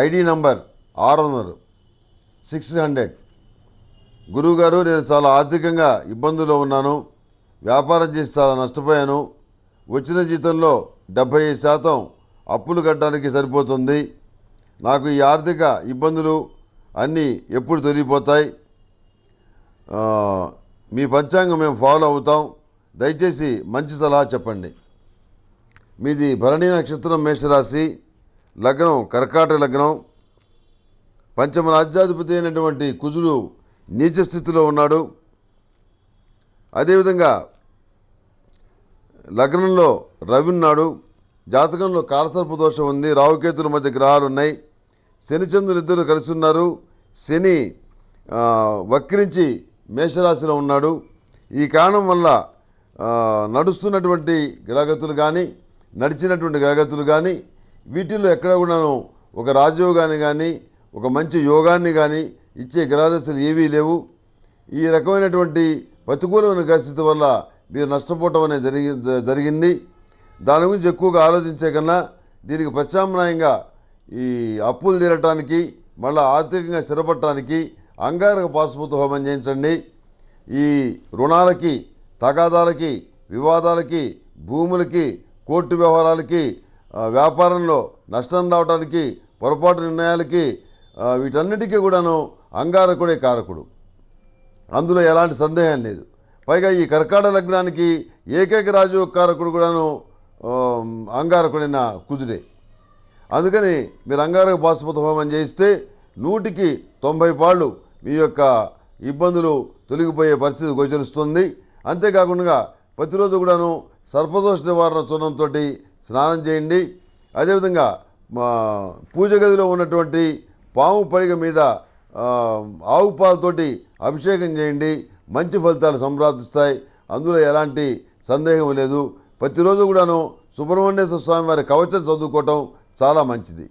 ID number ఆరు వందలు six hundred గురువుగారు నేను చాలా ఆర్థికంగా ఇబ్బందుల్లో ఉన్నాను వ్యాపారం చేసి చాలా నష్టపోయాను వచ్చిన జీతంలో డెబ్భై శాతం అప్పులు కట్టడానికి సరిపోతుంది నాకు ఈ ఆర్థిక ఇబ్బందులు అన్నీ ఎప్పుడు తొలిగిపోతాయి మీ పంచాంగం మేము ఫాలో అవుతాం దయచేసి మంచి సలహా చెప్పండి మీది భరణీ నక్షత్రం మేషరాశి లగ్నం కర్కాటక లగ్నం పంచమ రాజ్యాధిపతి అయినటువంటి కుజుడు నీచ స్థితిలో ఉన్నాడు అదేవిధంగా లగ్నంలో రవి ఉన్నాడు జాతకంలో కాలసర్పు దోషం ఉంది రావుకేతుల మధ్య గ్రహాలు ఉన్నాయి చంద్రులు ఇద్దరు కలిసి ఉన్నారు శని వక్రించి మేషరాశిలో ఉన్నాడు ఈ కారణం వల్ల నడుస్తున్నటువంటి గ్రహగతులు కానీ నడిచినటువంటి గ్రహగతులు కానీ వీటిల్లో ఎక్కడ కూడాను ఒక రాజయోగాన్ని కానీ ఒక మంచి యోగాన్ని కానీ ఇచ్చే గ్రహదశలు ఏవీ లేవు ఈ రకమైనటువంటి ప్రతికూలమైన పరిస్థితి వల్ల మీరు నష్టపోవటం అనేది జరిగి జరిగింది దాని గురించి ఎక్కువగా ఆలోచించే కన్నా దీనికి ప్రత్యామ్నాయంగా ఈ అప్పులు తీరటానికి మళ్ళీ ఆర్థికంగా స్థిరపడటానికి అంగారక పాశుపత హోమం చేయించండి ఈ రుణాలకి తగాదాలకి వివాదాలకి భూములకి కోర్టు వ్యవహారాలకి వ్యాపారంలో నష్టం రావడానికి పొరపాటు నిర్ణయాలకి వీటన్నిటికీ కూడాను అంగారకుడే కారకుడు అందులో ఎలాంటి సందేహం లేదు పైగా ఈ కర్కాట లగ్నానికి ఏకైక రాజు కారకుడు కూడాను అంగారకుడైన కుజుడే అందుకని మీరు అంగారక బాసుపత హోమం చేస్తే నూటికి తొంభై పాళ్ళు మీ యొక్క ఇబ్బందులు తొలగిపోయే పరిస్థితి గోచరిస్తుంది అంతేకాకుండా ప్రతిరోజు కూడాను సర్పదోష నివారణ చూడంతో స్నానం చేయండి అదేవిధంగా పూజ గదిలో ఉన్నటువంటి పాము పడిగ మీద ఆవు పాలతోటి అభిషేకం చేయండి మంచి ఫలితాలు సంప్రాప్తిస్తాయి అందులో ఎలాంటి సందేహం లేదు ప్రతిరోజు కూడాను సుబ్రహ్మణ్యేశ్వర స్వామి వారి కవచం చదువుకోవటం చాలా మంచిది